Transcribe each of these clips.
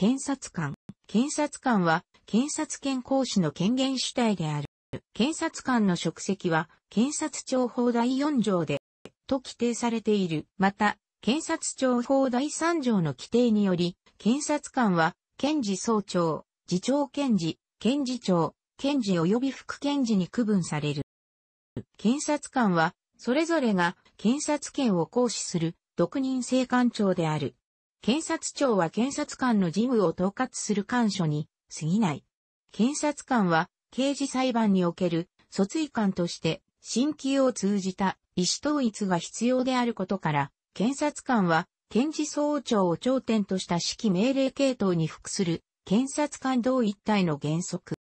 検察官。検察官は、検察権行使の権限主体である。検察官の職責は、検察庁法第4条で、と規定されている。また、検察庁法第3条の規定により、検察官は、検事総長、次長検事、検事長、検事及び副検事に区分される。検察官は、それぞれが検察権を行使する、独任性官庁である。検察庁は検察官の事務を統括する官所に過ぎない。検察官は刑事裁判における訴追官として新規を通じた意思統一が必要であることから、検察官は検事総長を頂点とした指揮命令系統に服する検察官同一体の原則。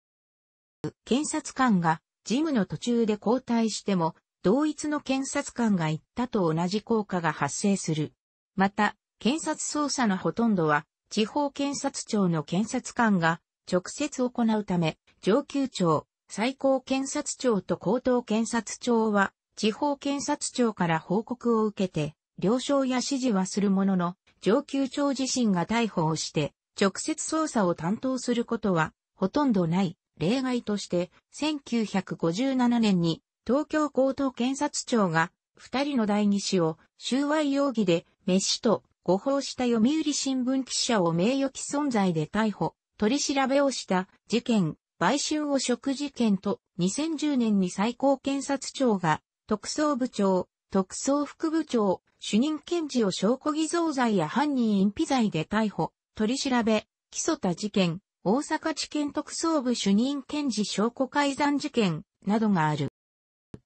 検察官が事務の途中で交代しても、同一の検察官が言ったと同じ効果が発生する。また、検察捜査のほとんどは、地方検察庁の検察官が直接行うため、上級庁、最高検察庁と高等検察庁は、地方検察庁から報告を受けて、了承や指示はするものの、上級庁自身が逮捕をして、直接捜査を担当することは、ほとんどない。例外として、1957年に、東京高等検察庁が、二人の代議士を、収賄容疑で、メシと誤報した読売新聞記者を名誉毀損罪で逮捕、取り調べをした事件、買収汚職事件と2010年に最高検察庁が特捜部長、特捜副部長、主任検事を証拠偽造罪や犯人隠避罪で逮捕、取り調べ、起訴た事件、大阪地検特捜部主任検事証拠改ざん事件などがある。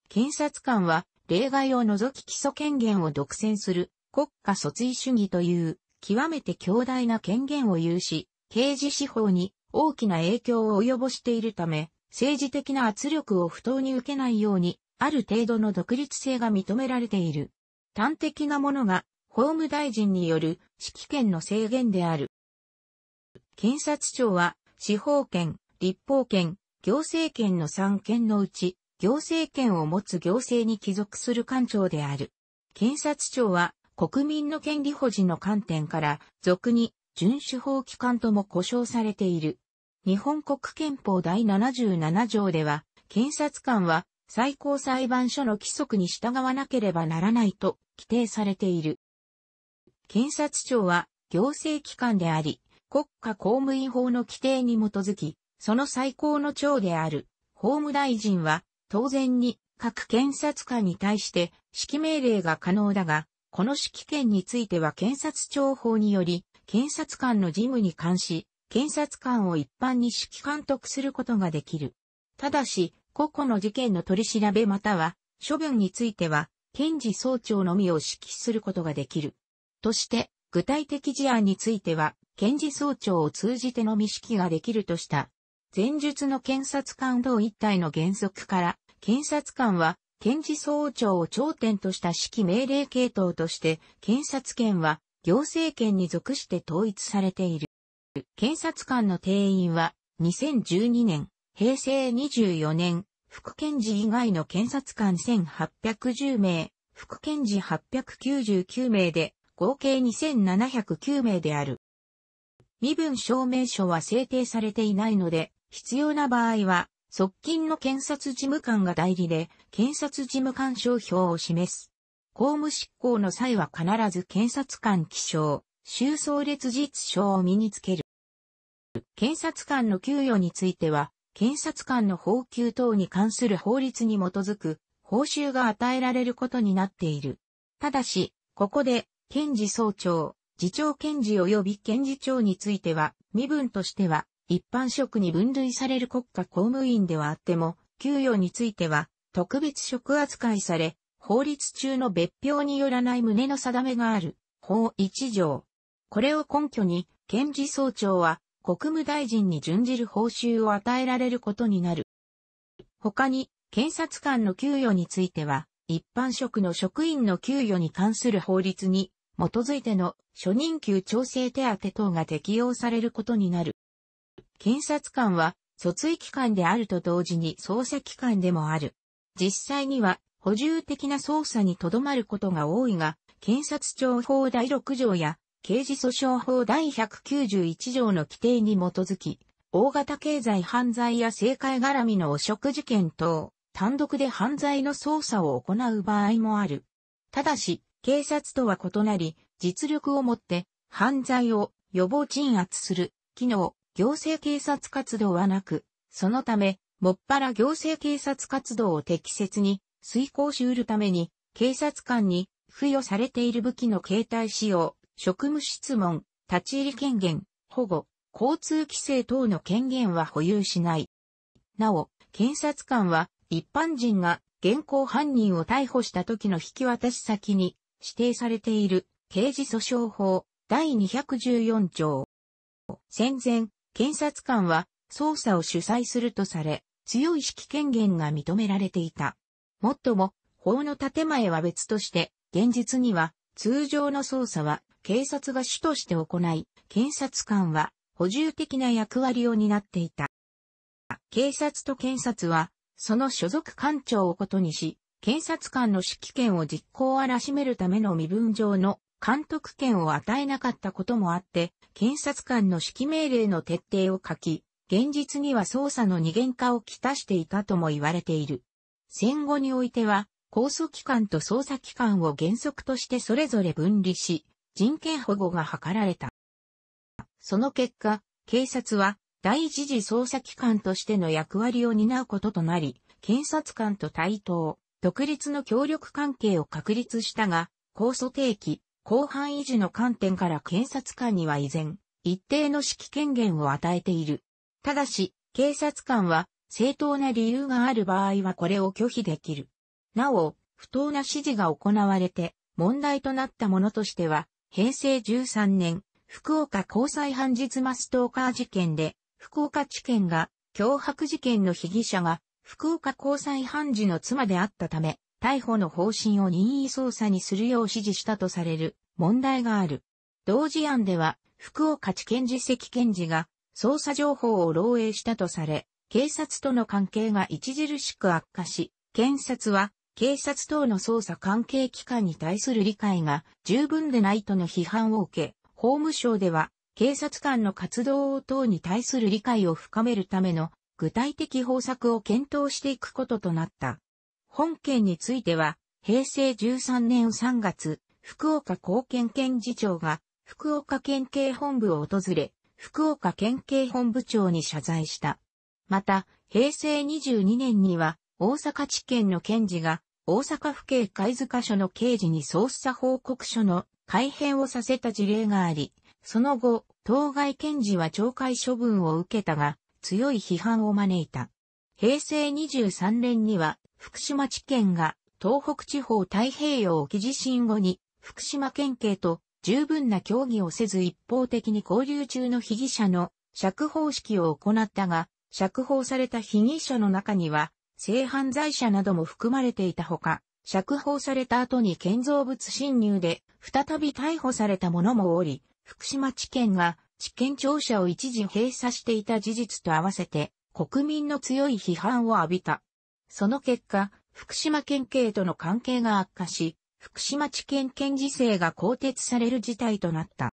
検察官は例外を除き基礎権限を独占する国家卒位主義という極めて強大な権限を有し、刑事司法に大きな影響を及ぼしているため、政治的な圧力を不当に受けないように、ある程度の独立性が認められている。端的なものが、法務大臣による指揮権の制限である。検察庁は、司法権、立法権、行政権の三権のうち、行政権を持つ行政に帰属する官庁である。検察庁は、国民の権利保持の観点から、俗に、遵守法機関とも呼称されている。日本国憲法第77条では、検察官は最高裁判所の規則に従わなければならないと規定されている。検察庁は行政機関であり、国家公務員法の規定に基づき、その最高の長である法務大臣は当然に各検察官に対して指揮命令が可能だが、この指揮権については検察庁法により、検察官の事務に関し、検察官を一般に指揮監督することができる。ただし、個々の事件の取り調べまたは、処分については、検事総長のみを指揮することができる。として、具体的事案については、検事総長を通じてのみ指揮ができるとした。前述の検察官同一体の原則から、検察官は検事総長を頂点とした指揮命令系統として、検察権は行政権に属して統一されている。検察官の定員は2012年、平成24年、副検事以外の検察官1810名、副検事899名で、合計2709名である。身分証明書は制定されていないので、必要な場合は、側近の検察事務官が代理で、検察事務官賞表を示す。公務執行の際は必ず検察官起床、収葬列実証を身につける。検察官の給与については、検察官の報給等に関する法律に基づく報酬が与えられることになっている。ただし、ここで、検事総長、次長検事及び検事長については、身分としては、一般職に分類される国家公務員ではあっても、給与については、特別職扱いされ、法律中の別表によらない旨の定めがある、法一条。これを根拠に、検事総長は、国務大臣に準じる報酬を与えられることになる。他に、検察官の給与については、一般職の職員の給与に関する法律に、基づいての初任給調整手当等が適用されることになる。検察官は、訴追機関であると同時に捜査機関でもある。実際には補充的な捜査にとどまることが多いが、検察庁法第6条や刑事訴訟法第191条の規定に基づき、大型経済犯罪や政界絡みの汚職事件等、単独で犯罪の捜査を行う場合もある。ただし、警察とは異なり、実力をもって犯罪を予防鎮圧する機能、行政警察活動はなく、そのため、もっぱら行政警察活動を適切に遂行し得るために、警察官に付与されている武器の携帯使用、職務質問、立ち入り権限、保護、交通規制等の権限は保有しない。なお、検察官は一般人が現行犯人を逮捕した時の引き渡し先に指定されている刑事訴訟法第214条。戦前、検察官は捜査を主催するとされ、強い指揮権限が認められていた。もっとも、法の建前は別として、現実には、通常の捜査は、警察が主として行い、検察官は、補充的な役割を担っていた。警察と検察は、その所属官庁をことにし、検察官の指揮権を実行荒らしめるための身分上の監督権を与えなかったこともあって、検察官の指揮命令の徹底を書き、現実には捜査の二元化をきたしていたとも言われている。戦後においては、控訴機関と捜査機関を原則としてそれぞれ分離し、人権保護が図られた。その結果、警察は第一次捜査機関としての役割を担うこととなり、検察官と対等、独立の協力関係を確立したが、控訴提起、公判維持の観点から検察官には依然、一定の指揮権限を与えている。ただし、警察官は正当な理由がある場合はこれを拒否できる。なお、不当な指示が行われて問題となったものとしては、平成13年、福岡交際判事マストーカー事件で、福岡地検が脅迫事件の被疑者が福岡交際判事の妻であったため、逮捕の方針を任意捜査にするよう指示したとされる問題がある。同事案では、福岡地検次席検事が捜査情報を漏洩したとされ、警察との関係が著しく悪化し、検察は警察等の捜査関係機関に対する理解が十分でないとの批判を受け、法務省では警察官の活動等に対する理解を深めるための具体的方策を検討していくこととなった。本件については、平成13年3月、福岡高検検事長が福岡県警本部を訪れ、福岡県警本部長に謝罪した。また、平成22年には、大阪地検の検事が、大阪府警貝塚署の刑事に捜査報告書の改変をさせた事例があり、その後、当該検事は懲戒処分を受けたが、強い批判を招いた。平成23年には、福島地検が東北地方太平洋沖地震後に福島県警と十分な協議をせず一方的に交流中の被疑者の釈放式を行ったが、釈放された被疑者の中には、性犯罪者なども含まれていたほか、釈放された後に建造物侵入で再び逮捕された者もおり、福島地検が地検庁舎を一時閉鎖していた事実と合わせて国民の強い批判を浴びた。その結果、福島県警との関係が悪化し、福島地検検事制が更迭される事態となった。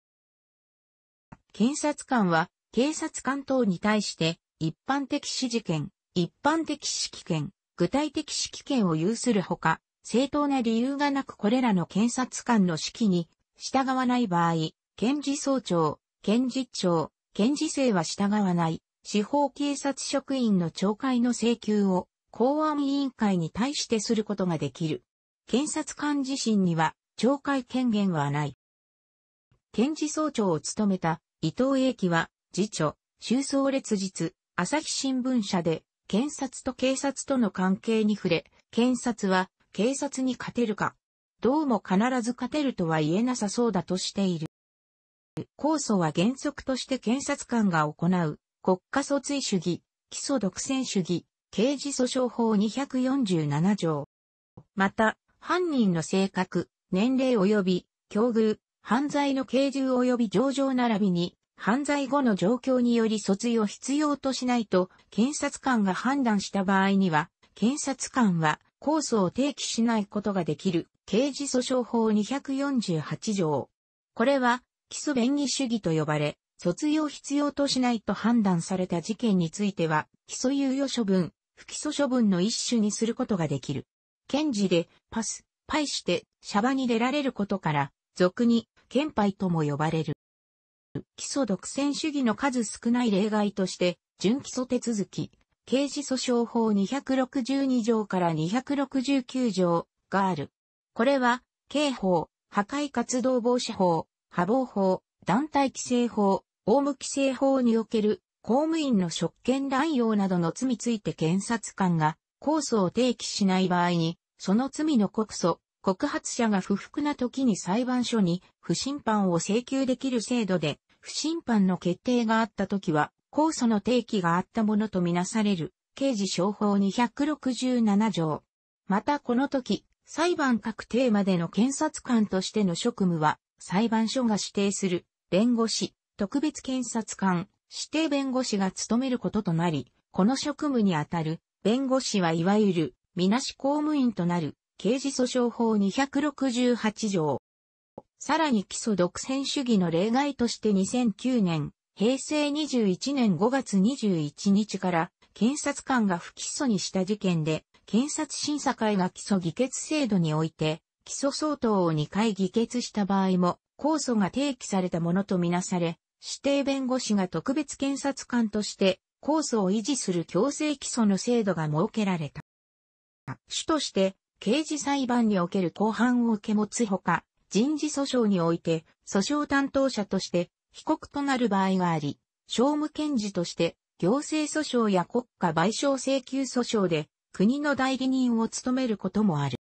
検察官は、警察官等に対して、一般的指示権、一般的指揮権、具体的指揮権を有するほか、正当な理由がなくこれらの検察官の指揮に従わない場合、検事総長、検事長、検事制は従わない司法警察職員の懲戒の請求を公安委員会に対してすることができる。検察官自身には懲戒権限はない。検事総長を務めた伊藤英樹は、次長、修葬列日、朝日新聞社で、検察と警察との関係に触れ、検察は警察に勝てるか、どうも必ず勝てるとは言えなさそうだとしている。控訴は原則として検察官が行う国家訴追主義、基礎独占主義、刑事訴訟法247条。また、犯人の性格、年齢及び境遇、犯罪の軽重及び上場並びに、犯罪後の状況により訴追を必要としないと検察官が判断した場合には、検察官は控訴を提起しないことができる刑事訴訟法248条。これは、基礎便宜主義と呼ばれ、訴追を必要としないと判断された事件については、基礎猶予処分、不起訴処分の一種にすることができる。検事で、パス、パイして、シャバに出られることから、俗に、ケンとも呼ばれる。基礎独占主義の数少ない例外として、準基礎手続き、刑事訴訟法262条から269条がある。これは、刑法、破壊活動防止法、破防法、団体規制法、法務規制法における公務員の職権乱用などの罪について検察官が控訴を提起しない場合にその罪の告訴、告発者が不服な時に裁判所に不審判を請求できる制度で、不審判の決定があった時は、控訴の提起があったものとみなされる、刑事商法267条。またこの時、裁判確定までの検察官としての職務は、裁判所が指定する、弁護士、特別検察官、指定弁護士が務めることとなり、この職務にあたる、弁護士はいわゆる、みなし公務員となる、刑事訴訟法268条。さらに基礎独占主義の例外として2009年、平成21年5月21日から検察官が不起訴にした事件で、検察審査会が起訴議決制度において、起訴相当を2回議決した場合も、控訴が提起されたものとみなされ、指定弁護士が特別検察官として、控訴を維持する強制起訴の制度が設けられた。主として刑事裁判における公判を受け持つほか、人事訴訟において訴訟担当者として被告となる場合があり、商務検事として行政訴訟や国家賠償請求訴訟で国の代理人を務めることもある。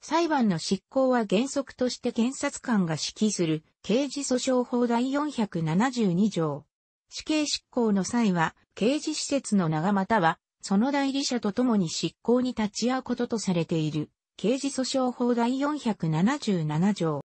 裁判の執行は原則として検察官が指揮する刑事訴訟法第472条。死刑執行の際は刑事施設の長またはその代理者と共に執行に立ち会うこととされている、刑事訴訟法第477条。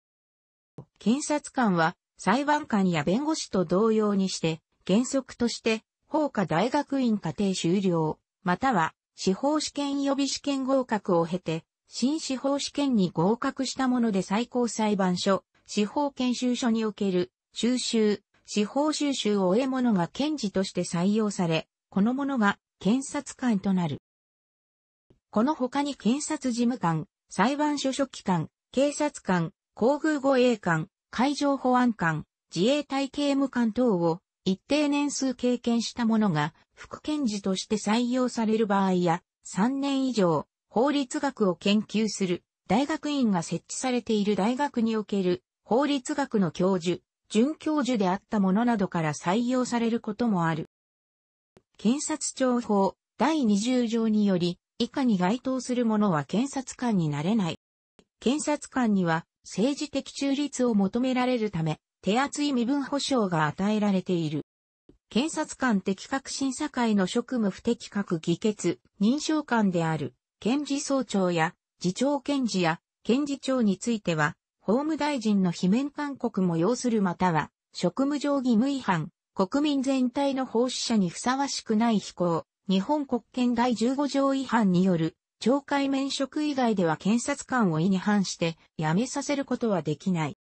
検察官は、裁判官や弁護士と同様にして、原則として、法科大学院課程修了、または、司法試験予備試験合格を経て、新司法試験に合格したもので最高裁判所、司法研修所における、修集、司法修集を終え者が検事として採用され、この者が検察官となる。この他に検察事務官、裁判所書記官、警察官、皇宮護衛官、海上保安官、自衛隊刑務官等を一定年数経験した者が副検事として採用される場合や3年以上法律学を研究する大学院が設置されている大学における法律学の教授、准教授であったものなどから採用されることもある。検察庁法第20条により、以下に該当する者は検察官になれない。検察官には政治的中立を求められるため、手厚い身分保障が与えられている。検察官的確審査会の職務不適格議決、認証官である、検事総長や、次長検事や、検事長については、法務大臣の罷免勧告も要するまたは、職務上義務違反、国民全体の奉仕者にふさわしくない非行、日本国権第15条違反による、懲戒免職以外では検察官を意に反して辞めさせることはできない。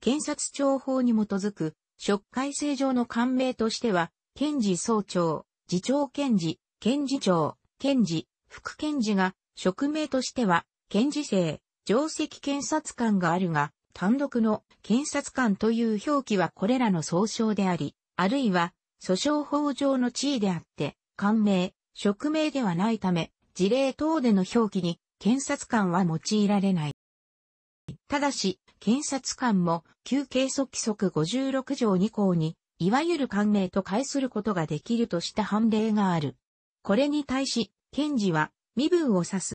検察庁法に基づく、職会正上の官名としては、検事総長、次長検事、検事長、検事、副検事が、職名としては、検事生、上席検察官があるが、単独の検察官という表記はこれらの総称であり、あるいは訴訟法上の地位であって、官名、職名ではないため、事例等での表記に検察官は用いられない。ただし、検察官も旧刑訴規則56条2項に、いわゆる官名と解することができるとした判例がある。これに対し、検事は身分を指す。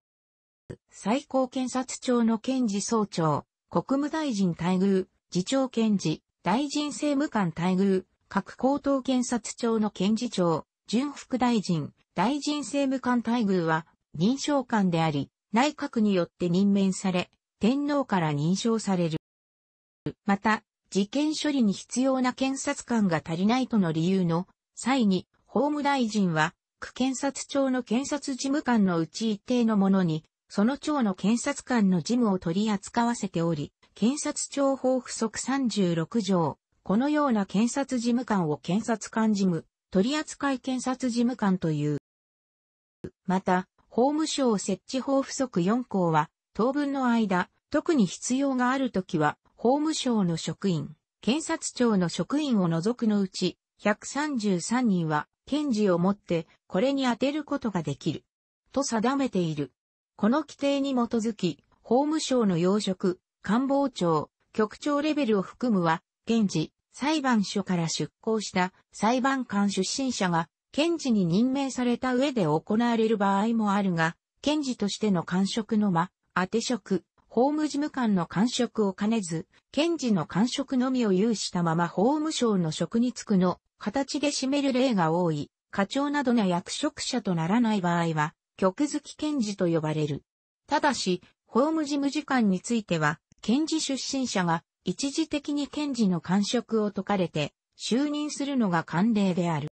最高検察庁の検事総長、国務大臣待遇、次長検事、大臣政務官待遇、各高等検察庁の検事長、準副大臣、大臣政務官待遇は、認証官であり、内閣によって任命され、天皇から認証される。また、事件処理に必要な検察官が足りないとの理由の際に、法務大臣は、区検察庁の検察事務官のうち一定のものに、その庁の検察官の事務を取り扱わせており、検察庁法附則36条、このような検察事務官を検察官事務、取扱検察事務官という。また、法務省設置法附則4項は、当分の間、特に必要があるときは、法務省の職員、検察庁の職員を除くのうち、133人は、検事をもって、これに当てることができる。と定めている。この規定に基づき、法務省の要職、官房長、局長レベルを含むは、検事、裁判所から出向した裁判官出身者が、検事に任命された上で行われる場合もあるが、検事としての官職の間、当て職、法務事務官の官職を兼ねず、検事の官職のみを有したまま法務省の職に就くの形で占める例が多い、課長などの役職者とならない場合は、曲付き検事と呼ばれる。ただし、法務事務次官については、検事出身者が一時的に検事の官職を解かれて、就任するのが慣例である。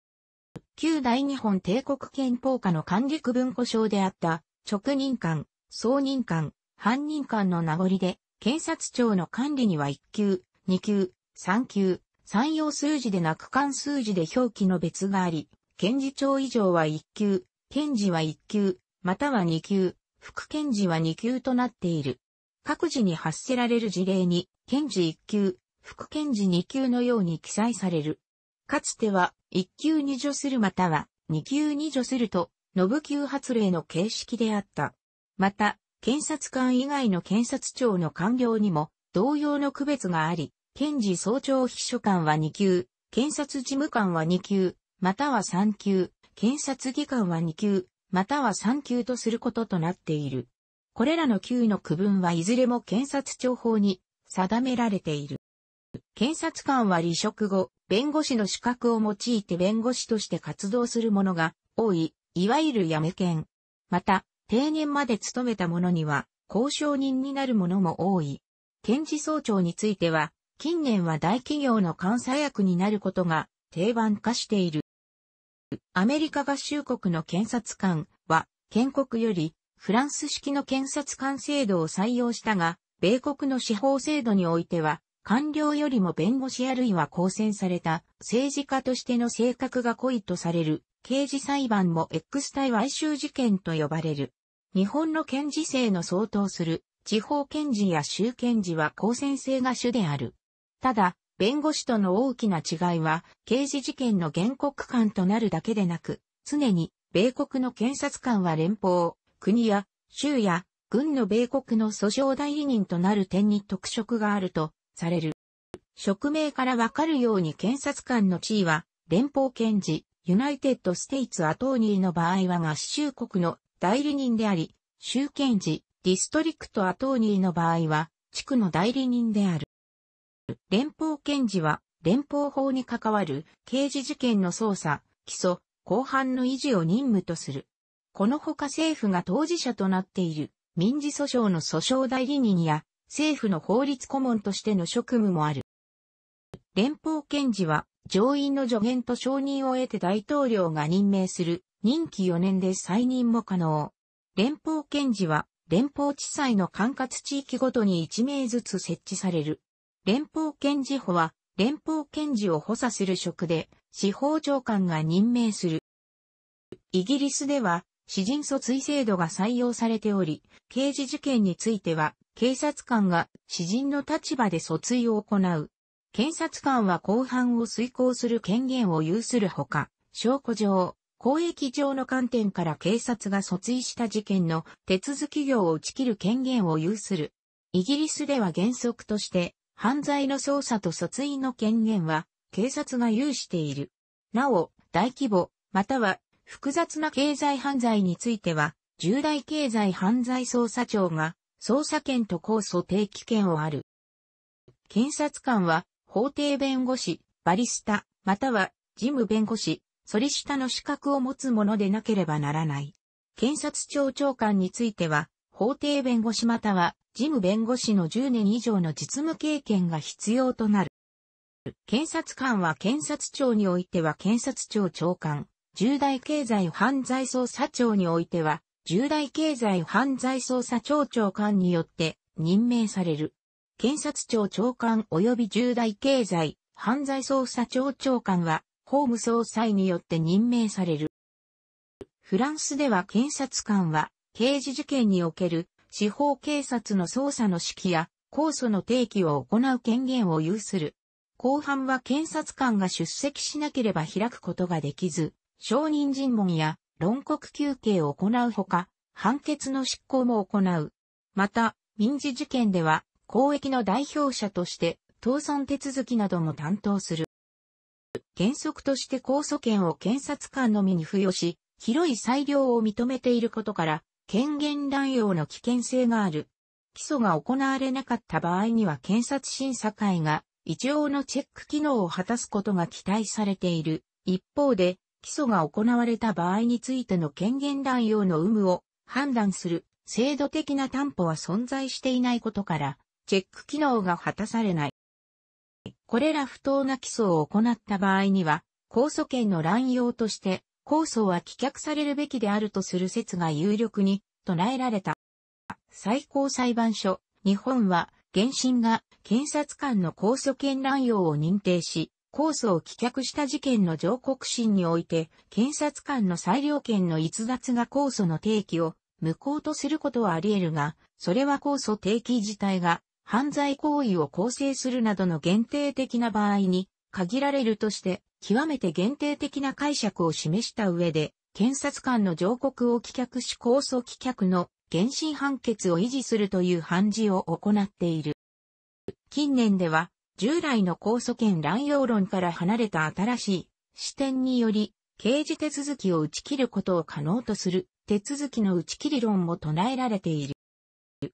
旧大日本帝国憲法下の管理区分故障であった、直任官、総任官、犯人官の名残で、検察庁の管理には1級、2級、3級、3用数字でなく関数字で表記の別があり、検事長以上は1級、検事は1級、または2級、副検事は2級となっている。各自に発せられる事例に、検事1級、副検事2級のように記載される。かつては、1級2助するまたは、2級2助すると、ノブ級発令の形式であった。また、検察官以外の検察庁の官僚にも、同様の区別があり、検事総長秘書官は2級、検察事務官は2級、または3級、検察技官は2級、または3級とすることとなっている。これらの級の区分はいずれも検察庁法に定められている。検察官は離職後、弁護士の資格を用いて弁護士として活動する者が多い、いわゆる辞め権。また、定年まで勤めた者には、交渉人になる者も多い。検事総長については、近年は大企業の監査役になることが定番化している。アメリカ合衆国の検察官は、建国よりフランス式の検察官制度を採用したが、米国の司法制度においては、官僚よりも弁護士あるいは公選された政治家としての性格が濃いとされる刑事裁判も X 対 Y 州事件と呼ばれる。日本の検事制の相当する地方検事や州検事は公選制が主である。ただ、弁護士との大きな違いは、刑事事件の原告官となるだけでなく、常に、米国の検察官は連邦、国や、州や、軍の米国の訴訟代理人となる点に特色があると、される。職名からわかるように検察官の地位は、連邦検事、ユナイテッド・ステイツ・アトーニーの場合は合衆国の代理人であり、州検事、ディストリクト・アトーニーの場合は、地区の代理人である。連邦検事は、連邦法に関わる刑事事件の捜査、起訴、公判の維持を任務とする。このほか政府が当事者となっている民事訴訟の訴訟代理人や政府の法律顧問としての職務もある。連邦検事は上院の助言と承認を得て大統領が任命する任期4年で再任も可能。連邦検事は連邦地裁の管轄地域ごとに1名ずつ設置される。連邦検事補は、連邦検事を補佐する職で、司法長官が任命する。イギリスでは、私人訴追制度が採用されており、刑事事件については、警察官が私人の立場で訴追を行う。検察官は公判を遂行する権限を有するほか、証拠上、公益上の観点から警察が訴追した事件の手続き業を打ち切る権限を有する。イギリスでは原則として、犯罪の捜査と訴追の権限は警察が有している。なお、大規模、または複雑な経済犯罪については、重大経済犯罪捜査庁が捜査権と控訴定期権をある。検察官は法廷弁護士、バリスタ、または事務弁護士、ソリシタの資格を持つものでなければならない。検察庁長官については、法廷弁護士または事務弁護士の10年以上の実務経験が必要となる。検察官は検察庁においては検察庁長官、重大経済犯罪捜査庁においては重大経済犯罪捜査庁長官によって任命される。検察庁長官及び重大経済犯罪捜査庁長官は法務総裁によって任命される。フランスでは検察官は刑事事件における司法警察の捜査の指揮や控訴の提起を行う権限を有する。後半は検察官が出席しなければ開くことができず、証人尋問や論告休刑を行うほか、判決の執行も行う。また、民事事件では、公益の代表者として、倒産手続きなども担当する。原則として控訴権を検察官のみに付与し、広い裁量を認めていることから、権限乱用の危険性がある。起訴が行われなかった場合には検察審査会が一応のチェック機能を果たすことが期待されている。一方で、起訴が行われた場合についての権限乱用の有無を判断する制度的な担保は存在していないことから、チェック機能が果たされない。これら不当な起訴を行った場合には、控訴権の乱用として構想は棄却されるべきであるとする説が有力に唱えられた。最高裁判所、日本は、原審が検察官の控訴権乱用を認定し、控訴を棄却した事件の上告審において、検察官の裁量権の逸脱が控訴の提起を無効とすることはあり得るが、それは控訴提起自体が犯罪行為を構成するなどの限定的な場合に限られるとして、極めて限定的な解釈を示した上で、検察官の上告を棄却し控訴棄却の原審判決を維持するという判事を行っている。近年では、従来の控訴権乱用論から離れた新しい視点により、刑事手続きを打ち切ることを可能とする手続きの打ち切り論も唱えられている。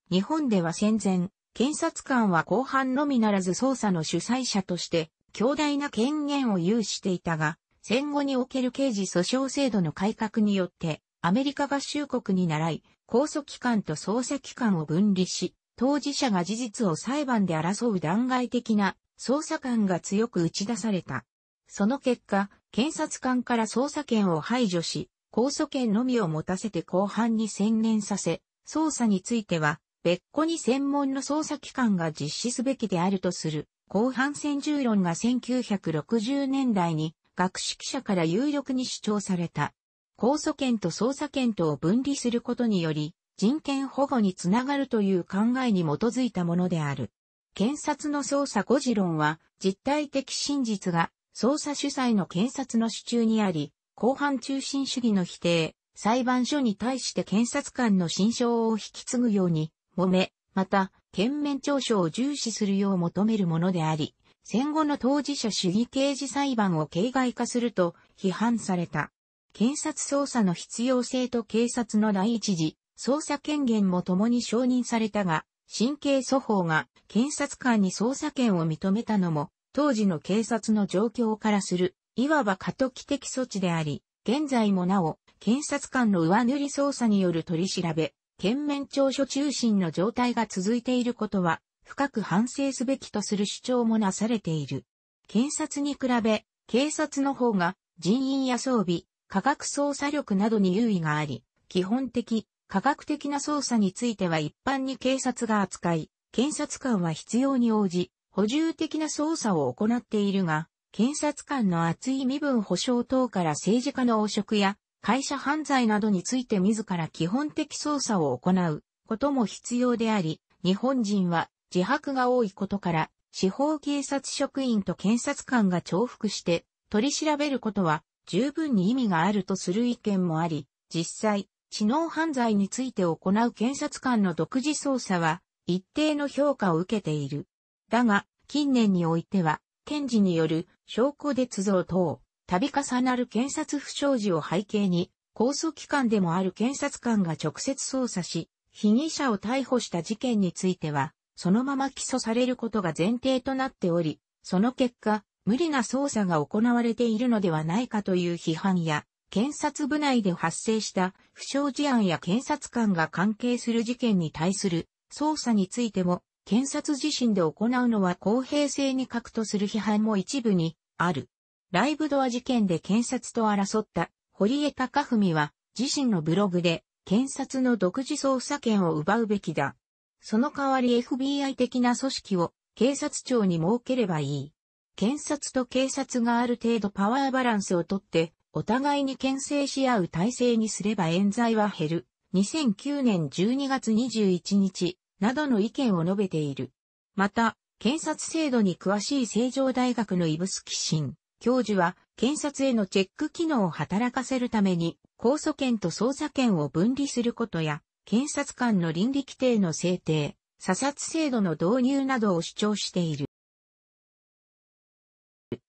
日本では戦前、検察官は後半のみならず捜査の主催者として強大な権限を有していたが、戦後における刑事訴訟制度の改革によって、アメリカ合衆国に倣い、控訴機関と捜査機関を分離し、当事者が事実を裁判で争う弾劾的な捜査官が強く打ち出された。その結果、検察官から捜査権を排除し、控訴権のみを持たせて後半に専念させ、捜査については別個に専門の捜査機関が実施すべきであるとする後半戦重論が1960年代に学識者から有力に主張された。控訴権と捜査権とを分離することにより、人権保護につながるという考えに基づいたものである。検察の捜査誤字論は、実体的真実が捜査主催の検察の主中にあり、後半中心主義の否定、裁判所に対して検察官の心象を引き継ぐように、揉め、また、県面調書を重視するよう求めるものであり、戦後の当事者主義刑事裁判を形骸化すると批判された。検察捜査の必要性と警察の第一次捜査権限も共に承認されたが、神経訴法が検察官に捜査権を認めたのも、当時の警察の状況からする、いわば過渡期的措置であり、現在もなお、検察官の上塗り捜査による取り調べ、県面長所中心の状態が続いていることは、深く反省すべきとする主張もなされている。検察に比べ、警察の方が人員や装備、科学捜査力などに優位があり、基本的、科学的な捜査については一般に警察が扱い、検察官は必要に応じ、補充的な捜査を行っているが、検察官の厚い身分保障等から政治家の汚職や会社犯罪などについて自ら基本的捜査を行うことも必要であり、日本人は自白が多いことから、司法警察職員と検察官が重複して取り調べることは十分に意味があるとする意見もあり、実際、知能犯罪について行う検察官の独自捜査は一定の評価を受けている。だが、近年においては、検事による証拠捏像等、度重なる検察不祥事を背景に、控訴機関でもある検察官が直接捜査し、被疑者を逮捕した事件については、そのまま起訴されることが前提となっており、その結果、無理な捜査が行われているのではないかという批判や、検察部内で発生した不祥事案や検察官が関係する事件に対する捜査についても、検察自身で行うのは公平性に欠くとする批判も一部にある。ライブドア事件で検察と争った堀江貴文は自身のブログで検察の独自捜査権を奪うべきだ。その代わり FBI 的な組織を警察庁に設ければいい。検察と警察がある程度パワーバランスをとって、お互いに牽制し合う体制にすれば冤罪は減る。2009年12月21日、などの意見を述べている。また、検察制度に詳しい成城大学のイブスキシン。教授は検察へのチェック機能を働かせるために、控訴権と捜査権を分離することや、検察官の倫理規定の制定、査察制度の導入などを主張している。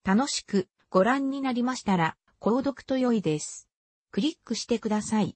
楽しくご覧になりましたら、購読と良いです。クリックしてください。